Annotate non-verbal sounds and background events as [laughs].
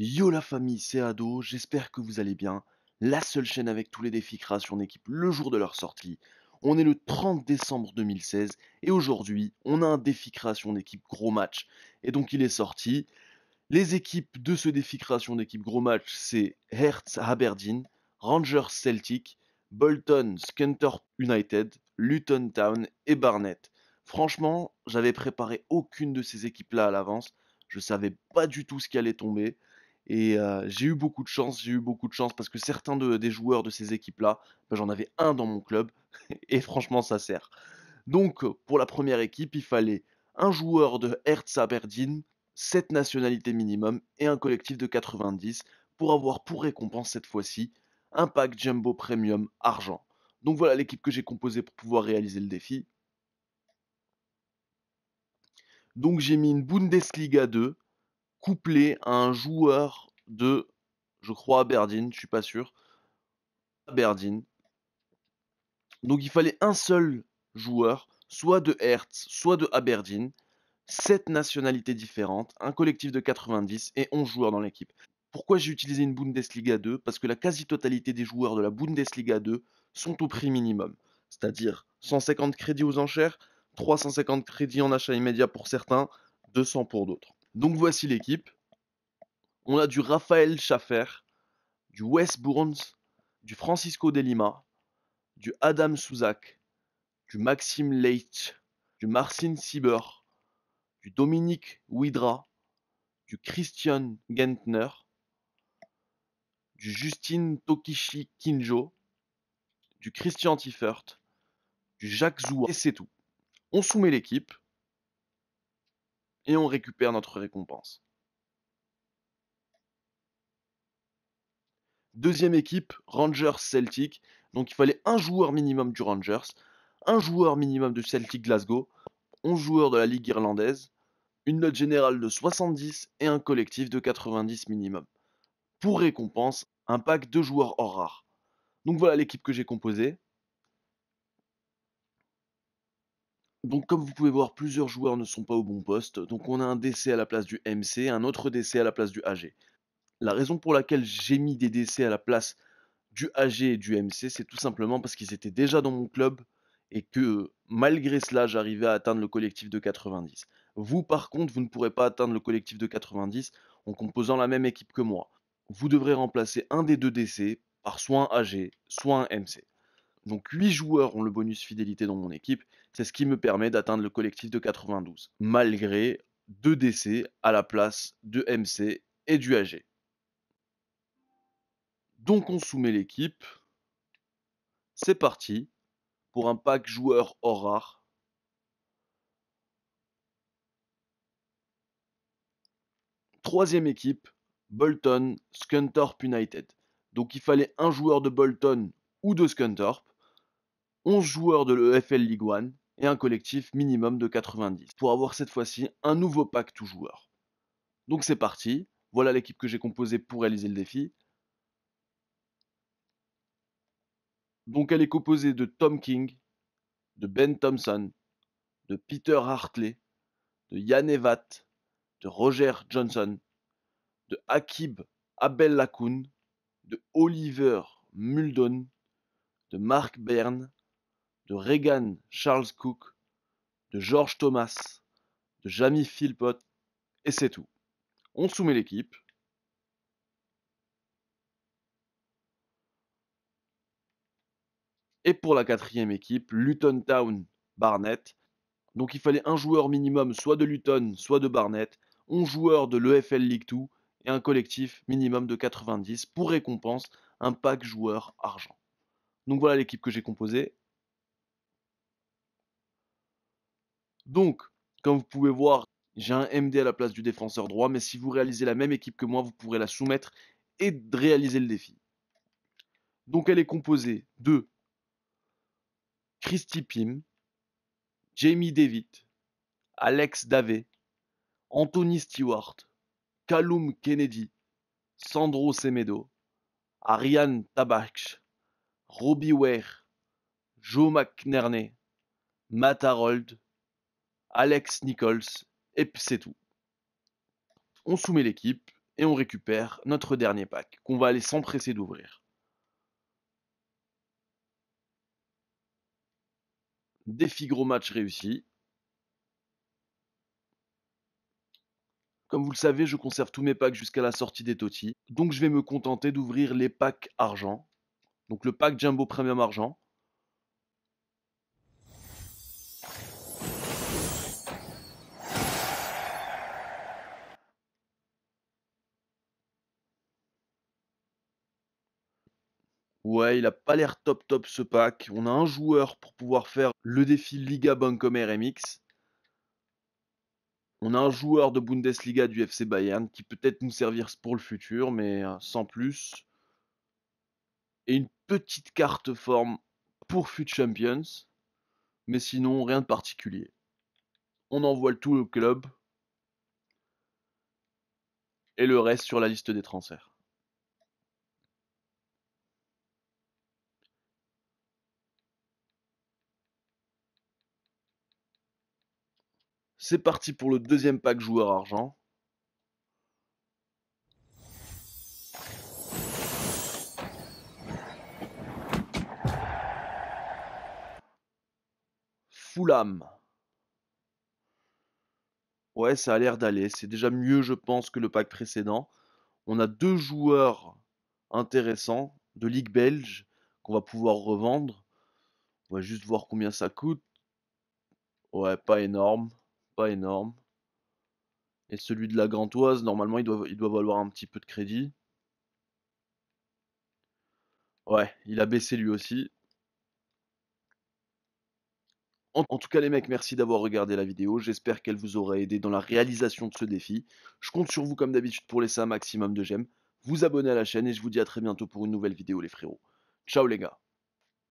Yo la famille, c'est Ado, j'espère que vous allez bien. La seule chaîne avec tous les défis création d'équipe le jour de leur sortie. On est le 30 décembre 2016 et aujourd'hui, on a un défi création d'équipe gros match. Et donc il est sorti. Les équipes de ce défi création d'équipe gros match, c'est Hertz Aberdeen, Rangers Celtic, Bolton Scunthorpe United, Luton Town et Barnett. Franchement, j'avais préparé aucune de ces équipes-là à l'avance. Je savais pas du tout ce qui allait tomber. Et euh, j'ai eu beaucoup de chance, j'ai eu beaucoup de chance parce que certains des joueurs de ces équipes-là, bah, j'en avais un dans mon club [laughs] et franchement ça sert. Donc euh, pour la première équipe, il fallait un joueur de Hertz Aberdeen, 7 nationalités minimum et un collectif de 90 pour avoir pour récompense cette fois-ci un pack Jumbo Premium argent. Donc voilà l'équipe que j'ai composée pour pouvoir réaliser le défi. Donc j'ai mis une Bundesliga 2, couplé à un joueur de, je crois, Aberdeen, je suis pas sûr. Aberdeen. Donc il fallait un seul joueur, soit de Hertz, soit de Aberdeen, 7 nationalités différentes, un collectif de 90 et 11 joueurs dans l'équipe. Pourquoi j'ai utilisé une Bundesliga 2 Parce que la quasi-totalité des joueurs de la Bundesliga 2 sont au prix minimum, c'est-à-dire 150 crédits aux enchères, 350 crédits en achat immédiat pour certains, 200 pour d'autres. Donc voici l'équipe. On a du Raphaël Schaffer, du Wes Burns, du Francisco de Lima, du Adam Souzak, du Maxime Leitch, du Marcin Sieber, du Dominique Widra, du Christian Gentner, du Justin Tokishi Kinjo, du Christian Tiffert, du Jacques Zoua, et c'est tout. On soumet l'équipe, et on récupère notre récompense. Deuxième équipe, Rangers Celtic. Donc il fallait un joueur minimum du Rangers, un joueur minimum du Celtic Glasgow, 11 joueurs de la Ligue irlandaise, une note générale de 70 et un collectif de 90 minimum. Pour récompense, un pack de joueurs hors rare. Donc voilà l'équipe que j'ai composée. Donc comme vous pouvez voir, plusieurs joueurs ne sont pas au bon poste. Donc on a un DC à la place du MC, un autre DC à la place du AG. La raison pour laquelle j'ai mis des DC à la place du AG et du MC, c'est tout simplement parce qu'ils étaient déjà dans mon club et que malgré cela, j'arrivais à atteindre le collectif de 90. Vous, par contre, vous ne pourrez pas atteindre le collectif de 90 en composant la même équipe que moi. Vous devrez remplacer un des deux DC par soit un AG, soit un MC. Donc 8 joueurs ont le bonus fidélité dans mon équipe. C'est ce qui me permet d'atteindre le collectif de 92, malgré 2 décès à la place de MC et du AG. Donc on soumet l'équipe. C'est parti pour un pack joueur hors rare. Troisième équipe, Bolton, Scunthorpe United. Donc il fallait un joueur de Bolton ou de Scunthorpe. 11 joueurs de l'EFL Ligue One et un collectif minimum de 90 pour avoir cette fois-ci un nouveau pack tout joueur. Donc c'est parti, voilà l'équipe que j'ai composée pour réaliser le défi. Donc elle est composée de Tom King, de Ben Thompson, de Peter Hartley, de Yann Evat, de Roger Johnson, de Akib Abel Lakoun, de Oliver Muldon, de Mark Bern, de Reagan Charles Cook, de George Thomas, de Jamie Philpott, et c'est tout. On soumet l'équipe. Et pour la quatrième équipe, Luton Town Barnet. Donc il fallait un joueur minimum, soit de Luton, soit de Barnet, 11 joueurs de l'EFL League 2 et un collectif minimum de 90 pour récompense un pack joueur argent. Donc voilà l'équipe que j'ai composée. Donc, comme vous pouvez voir, j'ai un MD à la place du défenseur droit, mais si vous réalisez la même équipe que moi, vous pourrez la soumettre et réaliser le défi. Donc elle est composée de Christy Pim Jamie David Alex Davé, Anthony Stewart, Callum Kennedy, Sandro Semedo, Ariane Tabach, Robbie Ware, Joe McNerney, Matt Harold, Alex Nichols, et c'est tout. On soumet l'équipe et on récupère notre dernier pack qu'on va aller s'empresser d'ouvrir. Défi gros match réussi. Comme vous le savez, je conserve tous mes packs jusqu'à la sortie des totis. Donc je vais me contenter d'ouvrir les packs argent. Donc le pack Jumbo Premium Argent, Ouais, il a pas l'air top top ce pack. On a un joueur pour pouvoir faire le défi Liga Bancomer MX. On a un joueur de Bundesliga du FC Bayern qui peut-être nous servir pour le futur, mais euh, sans plus. Et une petite carte forme pour Fut Champions. Mais sinon, rien de particulier. On envoie tout au club. Et le reste sur la liste des transferts. C'est parti pour le deuxième pack joueur argent. Fulham. Ouais, ça a l'air d'aller. C'est déjà mieux, je pense, que le pack précédent. On a deux joueurs intéressants de Ligue belge qu'on va pouvoir revendre. On va juste voir combien ça coûte. Ouais, pas énorme pas énorme. Et celui de la oise, normalement, il doit, valoir un petit peu de crédit. Ouais, il a baissé lui aussi. En, en tout cas, les mecs, merci d'avoir regardé la vidéo. J'espère qu'elle vous aura aidé dans la réalisation de ce défi. Je compte sur vous, comme d'habitude, pour laisser un maximum de j'aime, vous abonner à la chaîne et je vous dis à très bientôt pour une nouvelle vidéo, les frérots. Ciao, les gars